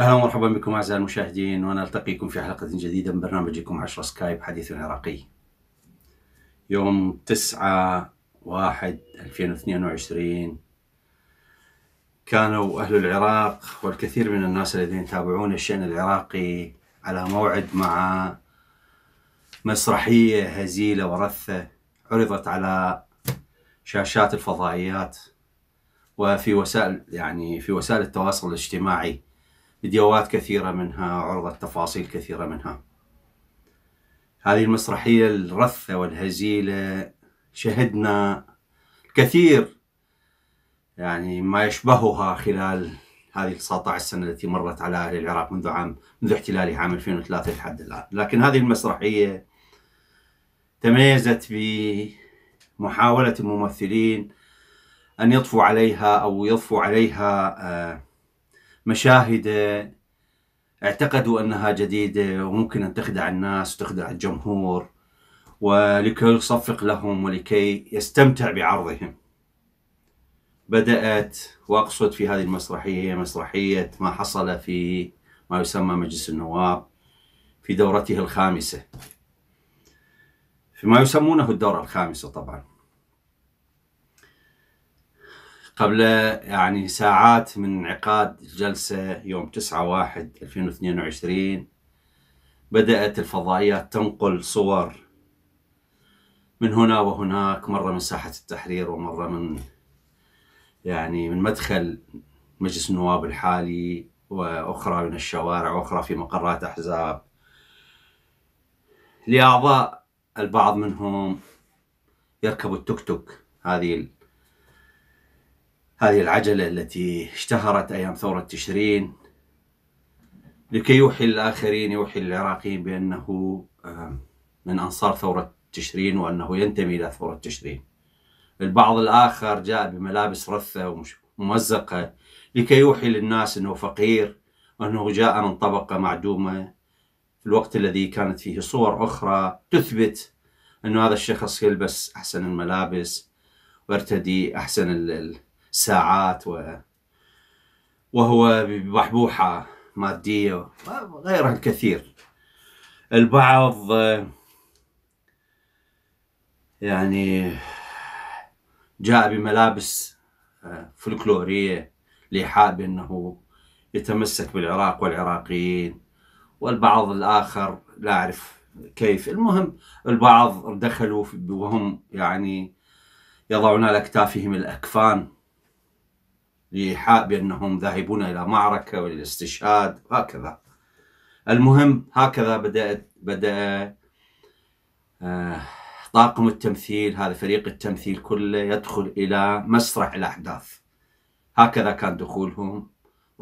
اهلا ومرحبا بكم اعزائي المشاهدين ونلتقيكم في حلقه جديده من برنامجكم 10 سكايب حديث عراقي. يوم 9 1 2022 كانوا اهل العراق والكثير من الناس الذين يتابعون الشان العراقي على موعد مع مسرحيه هزيله ورثه عرضت على شاشات الفضائيات وفي وسائل يعني في وسائل التواصل الاجتماعي فيديوهات كثيرة منها عرضت تفاصيل كثيرة منها هذه المسرحية الرثة والهزيلة شهدنا الكثير يعني ما يشبهها خلال هذه 19 سنة التي مرت على أهل العراق منذ عام منذ احتلاله عام 2003 لحد الآن لكن هذه المسرحية تميزت بمحاولة الممثلين أن يطفوا عليها أو يطفوا عليها آه مشاهده اعتقدوا انها جديده وممكن ان تخدع الناس وتخدع الجمهور ولكي يصفق لهم ولكي يستمتع بعرضهم بدات واقصد في هذه المسرحيه مسرحيه ما حصل في ما يسمى مجلس النواب في دورته الخامسه فيما يسمونه الدوره الخامسه طبعا قبل يعني ساعات من انعقاد الجلسة يوم 9/1/2022 بدأت الفضائيات تنقل صور من هنا وهناك مرة من ساحة التحرير ومرة من يعني من مدخل مجلس النواب الحالي وأخرى من الشوارع وأخرى في مقرات أحزاب لأعضاء البعض منهم يركبوا التوك توك هذه هذه العجلة التي اشتهرت أيام ثورة تشرين لكي يوحي الآخرين يوحي العراقيين بأنه من أنصار ثورة تشرين وأنه ينتمي إلى ثورة تشرين البعض الآخر جاء بملابس رثة وممزقة لكي يوحي للناس أنه فقير وأنه جاء من طبقة معدومة في الوقت الذي كانت فيه صور أخرى تثبت أن هذا الشخص يلبس أحسن الملابس ويرتدي أحسن الـ ساعات و وهو ببحبوحة مادية وغيرها الكثير البعض يعني جاء بملابس آه، فلكلورية لإيحاء بأنه يتمسك بالعراق والعراقيين والبعض الآخر لا أعرف كيف المهم البعض دخلوا وهم يعني يضعون على أكتافهم الأكفان لإيحاء بأنهم ذاهبون إلى معركة وللاستشهاد وهكذا المهم هكذا بدأت بدأ آه، طاقم التمثيل هذا فريق التمثيل كله يدخل إلى مسرح الأحداث هكذا كان دخولهم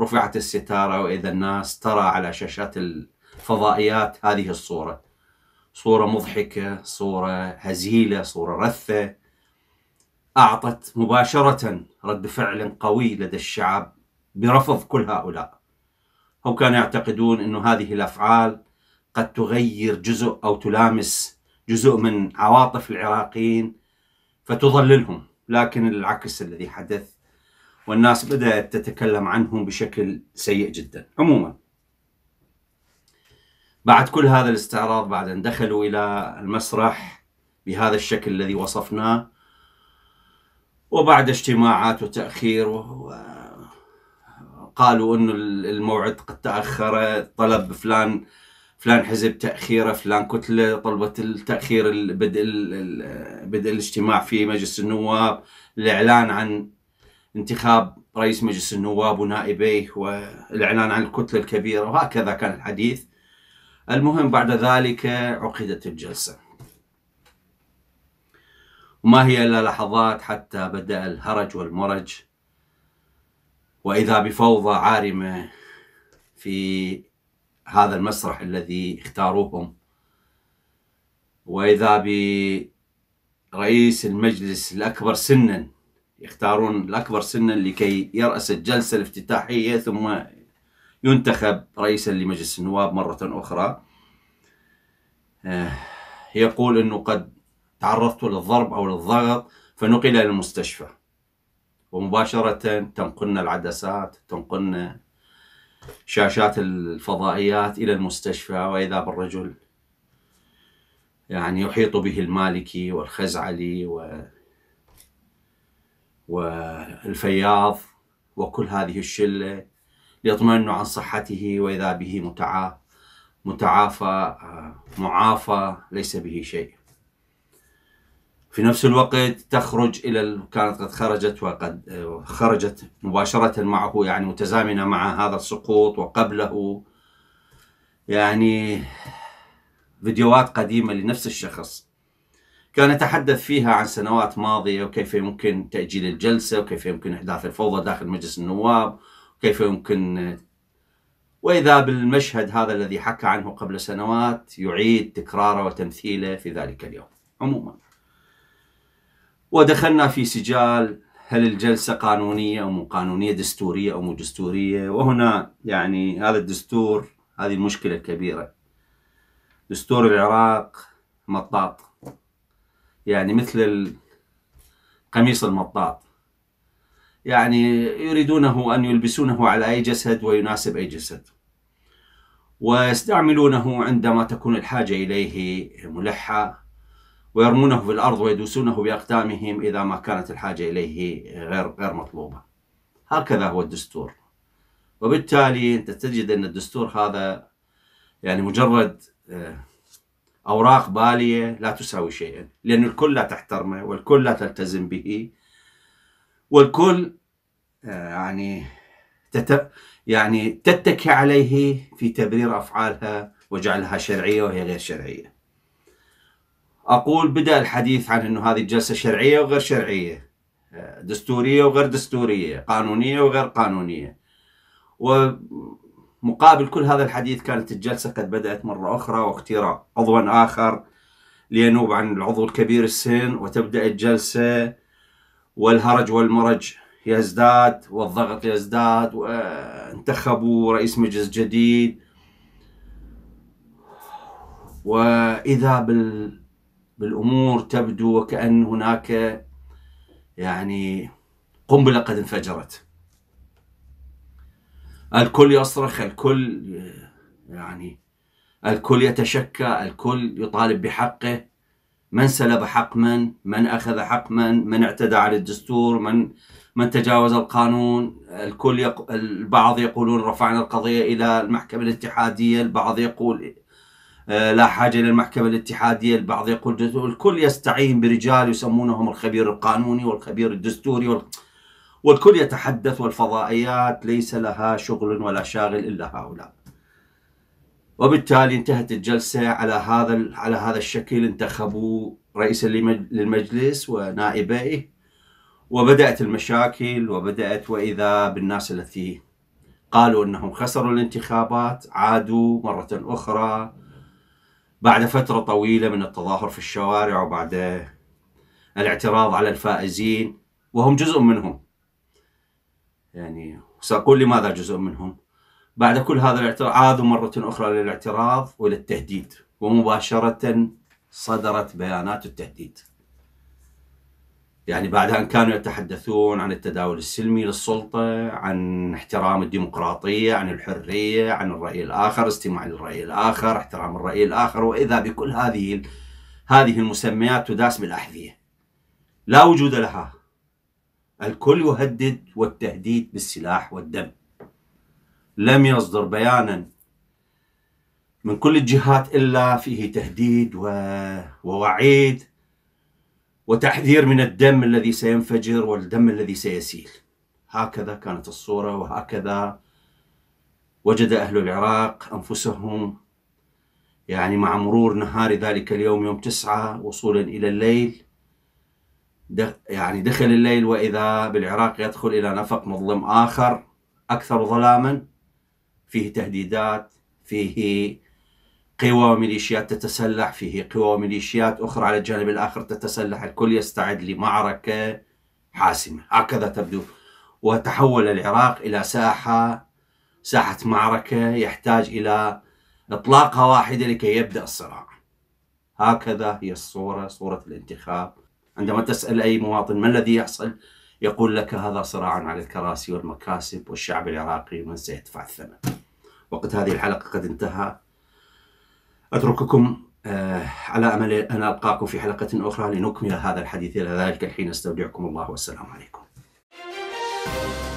رفعت الستارة وإذا الناس ترى على شاشات الفضائيات هذه الصورة صورة مضحكة صورة هزيلة صورة رثة أعطت مباشرة رد فعل قوي لدى الشعب برفض كل هؤلاء هم كانوا يعتقدون أن هذه الأفعال قد تغير جزء أو تلامس جزء من عواطف العراقيين فتضللهم لكن العكس الذي حدث والناس بدأت تتكلم عنهم بشكل سيء جدا عموما بعد كل هذا الاستعراض بعد أن دخلوا إلى المسرح بهذا الشكل الذي وصفناه وبعد اجتماعات وتأخير و... قالوا انه الموعد قد تأخر طلب فلان فلان حزب تأخيره فلان كتلة طلبت التأخير بدء بدء الاجتماع في مجلس النواب الإعلان عن انتخاب رئيس مجلس النواب ونائبيه والإعلان عن الكتلة الكبيرة وهكذا كان الحديث المهم بعد ذلك عقدت الجلسه ما هي إلا لحظات حتى بدأ الهرج والمرج وإذا بفوضى عارمة في هذا المسرح الذي اختاروهم وإذا برئيس المجلس الأكبر سنا يختارون الأكبر سنا لكي يرأس الجلسة الافتتاحية ثم ينتخب رئيسا لمجلس النواب مرة أخرى آه، يقول أنه قد تعرضت للضرب أو للضغط فنقل إلى المستشفى ومباشرة تنقلنا العدسات تنقلنا شاشات الفضائيات إلى المستشفى وإذا بالرجل يعني يحيط به المالكي والخزعلي و والفياض وكل هذه الشلة ليطمئنوا عن صحته وإذا به متعافى آه، معافى ليس به شيء في نفس الوقت تخرج الى كانت قد خرجت وقد آه، خرجت مباشره معه يعني متزامنه مع هذا السقوط وقبله يعني فيديوهات قديمه لنفس الشخص كان يتحدث فيها عن سنوات ماضيه وكيف يمكن تاجيل الجلسه وكيف يمكن احداث الفوضى داخل مجلس النواب وكيف يمكن واذا بالمشهد هذا الذي حكى عنه قبل سنوات يعيد تكراره وتمثيله في ذلك اليوم عموما ودخلنا في سجال هل الجلسة قانونية أو مو قانونية دستورية أو مو دستورية وهنا يعني هذا الدستور هذه مشكلة كبيرة دستور العراق مطاط يعني مثل قميص المطاط يعني يريدونه أن يلبسونه على أي جسد ويناسب أي جسد ويستعملونه عندما تكون الحاجة إليه ملحة ويرمونه في الأرض ويدوسونه بأقدامهم إذا ما كانت الحاجة إليه غير غير مطلوبة هكذا هو الدستور وبالتالي أنت تجد أن الدستور هذا يعني مجرد آه، أوراق بالية لا تساوي شيئا لأن الكل لا تحترمه والكل لا تلتزم به والكل آه، يعني تت يعني تتكي عليه في تبرير أفعالها وجعلها شرعية وهي غير شرعية اقول بدا الحديث عن انه هذه الجلسه شرعيه وغير شرعيه دستوريه وغير دستوريه قانونيه وغير قانونيه ومقابل كل هذا الحديث كانت الجلسه قد بدات مره اخرى واختيار عضو اخر لينوب عن العضو الكبير السن وتبدا الجلسه والهرج والمرج يزداد والضغط يزداد وانتخبوا رئيس مجلس جديد واذا بال بالامور تبدو وكان هناك يعني قنبله قد انفجرت. الكل يصرخ، الكل يعني الكل يتشكى، الكل يطالب بحقه. من سلب حق من؟ من اخذ حق من؟ من اعتدى على الدستور؟ من من تجاوز القانون؟ الكل يق... البعض يقولون رفعنا القضيه الى المحكمه الاتحاديه، البعض يقول آه، لا حاجة إلى المحكمة الاتحادية البعض يقول الكل يستعين برجال يسمونهم الخبير القانوني والخبير الدستوري وال... والكل يتحدث والفضائيات ليس لها شغل ولا شاغل إلا هؤلاء وبالتالي انتهت الجلسة على هذا على هذا الشكل انتخبوا رئيسا للمجلس ونائبيه وبدأت المشاكل وبدأت وإذا بالناس التي قالوا أنهم خسروا الانتخابات عادوا مرة أخرى بعد فترة طويلة من التظاهر في الشوارع وبعد الاعتراض على الفائزين وهم جزء منهم يعني سأقول لماذا جزء منهم بعد كل هذا الاعتراض عادوا مرة أخرى للاعتراض وللتهديد ومباشرة صدرت بيانات التهديد يعني بعدها كانوا يتحدثون عن التداول السلمي للسلطة عن احترام الديمقراطية عن الحرية عن الرأي الآخر استماع للرأي الآخر احترام الرأي الآخر وإذا بكل هذه هذه المسميات تداس بالأحذية لا وجود لها الكل يهدد والتهديد بالسلاح والدم لم يصدر بيانا من كل الجهات إلا فيه تهديد ووعيد وتحذير من الدم الذي سينفجر والدم الذي سيسيل هكذا كانت الصورة وهكذا وجد أهل العراق أنفسهم يعني مع مرور نهار ذلك اليوم يوم تسعة وصولا إلى الليل يعني دخل الليل وإذا بالعراق يدخل إلى نفق مظلم آخر أكثر ظلاما فيه تهديدات فيه قوى وميليشيات تتسلح فيه قوى وميليشيات أخرى على الجانب الآخر تتسلح الكل يستعد لمعركة حاسمة هكذا تبدو وتحول العراق إلى ساحة ساحة معركة يحتاج إلى إطلاقها واحدة لكي يبدأ الصراع هكذا هي الصورة صورة الانتخاب عندما تسأل أي مواطن ما الذي يحصل يقول لك هذا صراع على الكراسي والمكاسب والشعب العراقي من سيدفع الثمن وقت هذه الحلقة قد انتهى أترككم آه، على أمل أن ألقاكم في حلقة أخرى لنكمل هذا الحديث إلى ذلك الحين أستودعكم الله والسلام عليكم.